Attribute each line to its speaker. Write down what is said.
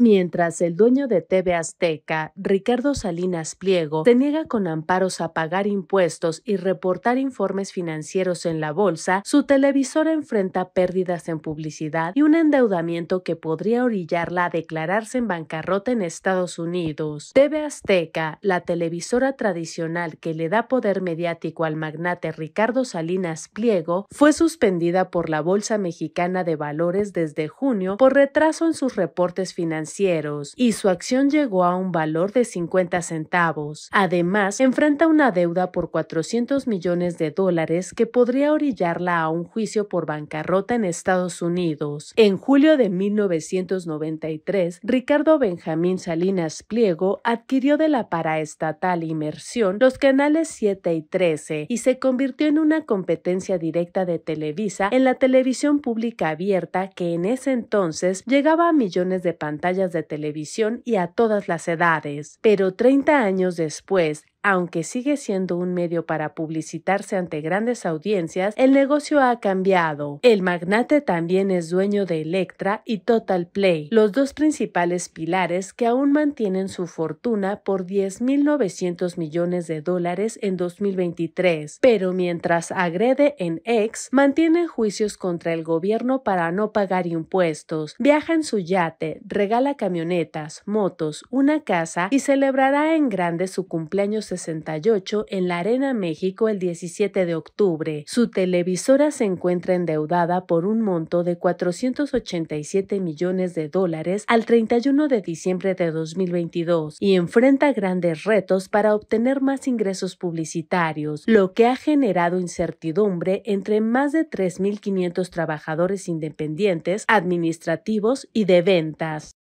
Speaker 1: Mientras el dueño de TV Azteca, Ricardo Salinas Pliego, se niega con amparos a pagar impuestos y reportar informes financieros en la bolsa, su televisora enfrenta pérdidas en publicidad y un endeudamiento que podría orillarla a declararse en bancarrota en Estados Unidos. TV Azteca, la televisora tradicional que le da poder mediático al magnate Ricardo Salinas Pliego, fue suspendida por la Bolsa Mexicana de Valores desde junio por retraso en sus reportes financieros y su acción llegó a un valor de 50 centavos. Además, enfrenta una deuda por 400 millones de dólares que podría orillarla a un juicio por bancarrota en Estados Unidos. En julio de 1993, Ricardo Benjamín Salinas Pliego adquirió de la paraestatal Inmersión los canales 7 y 13 y se convirtió en una competencia directa de Televisa en la televisión pública abierta que en ese entonces llegaba a millones de pantallas de televisión y a todas las edades, pero 30 años después, aunque sigue siendo un medio para publicitarse ante grandes audiencias, el negocio ha cambiado. El magnate también es dueño de Electra y Total Play, los dos principales pilares que aún mantienen su fortuna por 10.900 millones de dólares en 2023. Pero mientras agrede en X, mantiene juicios contra el gobierno para no pagar impuestos, viaja en su yate, regala camionetas, motos, una casa y celebrará en grande su cumpleaños 68 en la Arena México el 17 de octubre. Su televisora se encuentra endeudada por un monto de 487 millones de dólares al 31 de diciembre de 2022 y enfrenta grandes retos para obtener más ingresos publicitarios, lo que ha generado incertidumbre entre más de 3.500 trabajadores independientes, administrativos y de ventas.